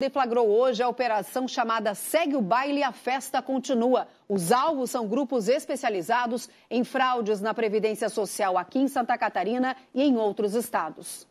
deflagrou hoje a operação chamada Segue o Baile e a Festa Continua. Os alvos são grupos especializados em fraudes na Previdência Social aqui em Santa Catarina e em outros estados.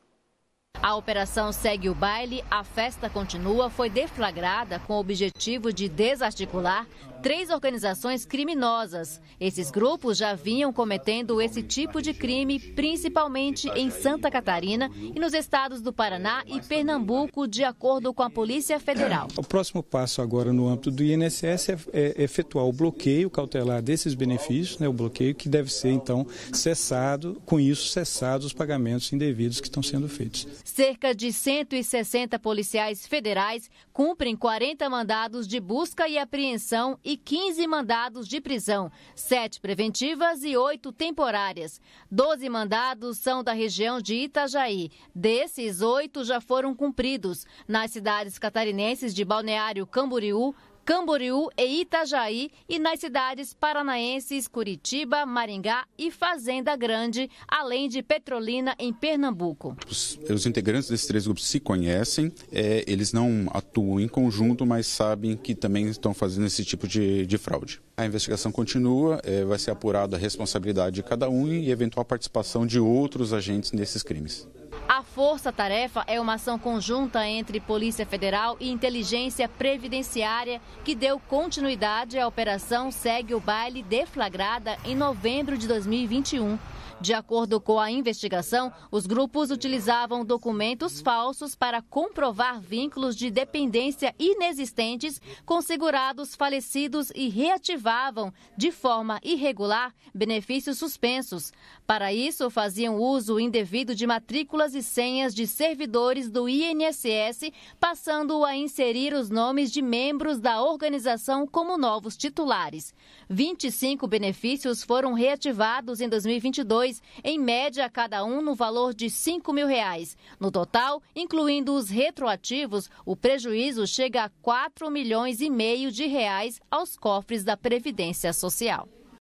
A operação segue o baile, a festa continua, foi deflagrada com o objetivo de desarticular três organizações criminosas. Esses grupos já vinham cometendo esse tipo de crime, principalmente em Santa Catarina e nos estados do Paraná e Pernambuco, de acordo com a Polícia Federal. O próximo passo agora no âmbito do INSS é, é efetuar o bloqueio cautelar desses benefícios, né, o bloqueio que deve ser então cessado, com isso cessados os pagamentos indevidos que estão sendo feitos. Cerca de 160 policiais federais cumprem 40 mandados de busca e apreensão e 15 mandados de prisão, 7 preventivas e 8 temporárias. 12 mandados são da região de Itajaí. Desses, 8 já foram cumpridos nas cidades catarinenses de Balneário Camboriú, Camboriú e Itajaí e nas cidades paranaenses Curitiba, Maringá e Fazenda Grande, além de Petrolina, em Pernambuco. Os, os integrantes desses três grupos se conhecem, é, eles não atuam em conjunto, mas sabem que também estão fazendo esse tipo de, de fraude. A investigação continua, é, vai ser apurada a responsabilidade de cada um e eventual participação de outros agentes nesses crimes. Força Tarefa é uma ação conjunta entre Polícia Federal e Inteligência Previdenciária que deu continuidade à operação Segue o Baile deflagrada em novembro de 2021. De acordo com a investigação, os grupos utilizavam documentos falsos para comprovar vínculos de dependência inexistentes com segurados falecidos e reativavam, de forma irregular, benefícios suspensos. Para isso, faziam uso indevido de matrículas e senhas senhas de servidores do INSS, passando a inserir os nomes de membros da organização como novos titulares. 25 benefícios foram reativados em 2022, em média cada um no valor de R$ 5 mil. Reais. No total, incluindo os retroativos, o prejuízo chega a 4 milhões e meio de reais aos cofres da Previdência Social.